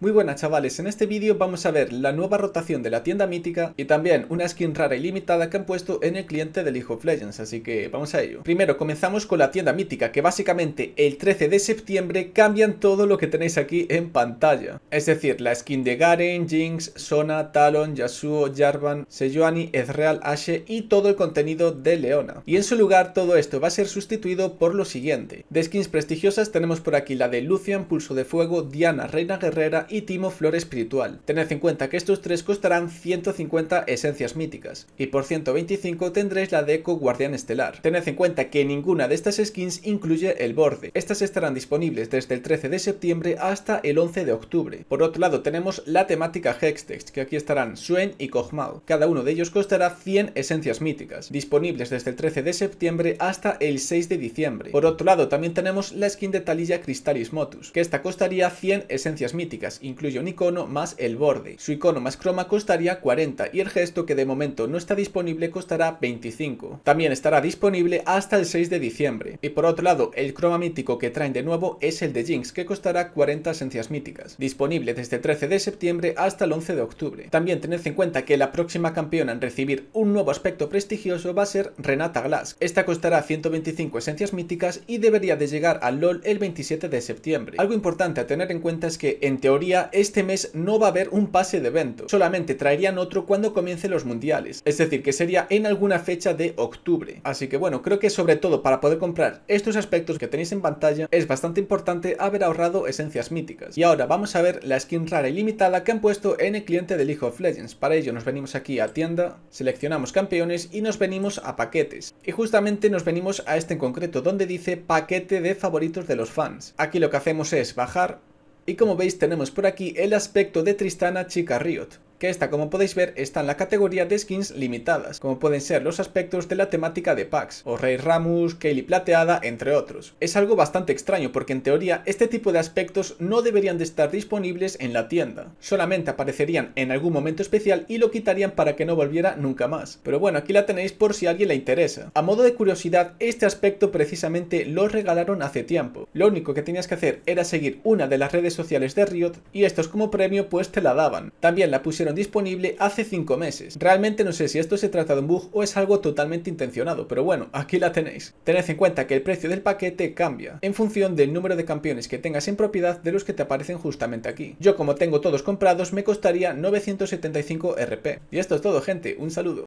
Muy buenas chavales, en este vídeo vamos a ver la nueva rotación de la tienda mítica y también una skin rara y limitada que han puesto en el cliente del League of Legends, así que vamos a ello. Primero comenzamos con la tienda mítica, que básicamente el 13 de septiembre cambian todo lo que tenéis aquí en pantalla. Es decir, la skin de Garen, Jinx, Sona, Talon, Yasuo, Jarvan, Sejuani, Ezreal, Ashe y todo el contenido de Leona. Y en su lugar todo esto va a ser sustituido por lo siguiente. De skins prestigiosas tenemos por aquí la de Lucian, Pulso de Fuego, Diana, Reina Guerrera, y Timo Flor Espiritual. Tened en cuenta que estos tres costarán 150 esencias míticas y por 125 tendréis la de Eco Guardián Estelar. Tened en cuenta que ninguna de estas skins incluye el borde. Estas estarán disponibles desde el 13 de septiembre hasta el 11 de octubre. Por otro lado tenemos la temática Hextext, que aquí estarán Suen y Kog'Maw. Cada uno de ellos costará 100 esencias míticas, disponibles desde el 13 de septiembre hasta el 6 de diciembre. Por otro lado también tenemos la skin de Talilla Cristalis Motus, que esta costaría 100 esencias míticas incluye un icono más el borde. Su icono más croma costaría 40 y el gesto que de momento no está disponible costará 25. También estará disponible hasta el 6 de diciembre. Y por otro lado, el croma mítico que traen de nuevo es el de Jinx, que costará 40 esencias míticas, disponible desde el 13 de septiembre hasta el 11 de octubre. También tened en cuenta que la próxima campeona en recibir un nuevo aspecto prestigioso va a ser Renata Glass. Esta costará 125 esencias míticas y debería de llegar al LoL el 27 de septiembre. Algo importante a tener en cuenta es que, en teoría, este mes no va a haber un pase de evento, solamente traerían otro cuando comiencen los mundiales, es decir, que sería en alguna fecha de octubre. Así que bueno, creo que sobre todo para poder comprar estos aspectos que tenéis en pantalla, es bastante importante haber ahorrado esencias míticas. Y ahora vamos a ver la skin rara y limitada que han puesto en el cliente de League of Legends. Para ello nos venimos aquí a tienda, seleccionamos campeones y nos venimos a paquetes. Y justamente nos venimos a este en concreto, donde dice paquete de favoritos de los fans. Aquí lo que hacemos es bajar, y como veis tenemos por aquí el aspecto de Tristana Chica Riot que esta como podéis ver está en la categoría de skins limitadas, como pueden ser los aspectos de la temática de packs, o Rey Ramus, Kaylee Plateada, entre otros. Es algo bastante extraño porque en teoría este tipo de aspectos no deberían de estar disponibles en la tienda, solamente aparecerían en algún momento especial y lo quitarían para que no volviera nunca más. Pero bueno, aquí la tenéis por si a alguien le interesa. A modo de curiosidad, este aspecto precisamente lo regalaron hace tiempo. Lo único que tenías que hacer era seguir una de las redes sociales de Riot y estos como premio pues te la daban. También la pusieron disponible hace 5 meses. Realmente no sé si esto se trata de un bug o es algo totalmente intencionado, pero bueno, aquí la tenéis. Tened en cuenta que el precio del paquete cambia en función del número de campeones que tengas en propiedad de los que te aparecen justamente aquí. Yo como tengo todos comprados me costaría 975 RP. Y esto es todo gente, un saludo.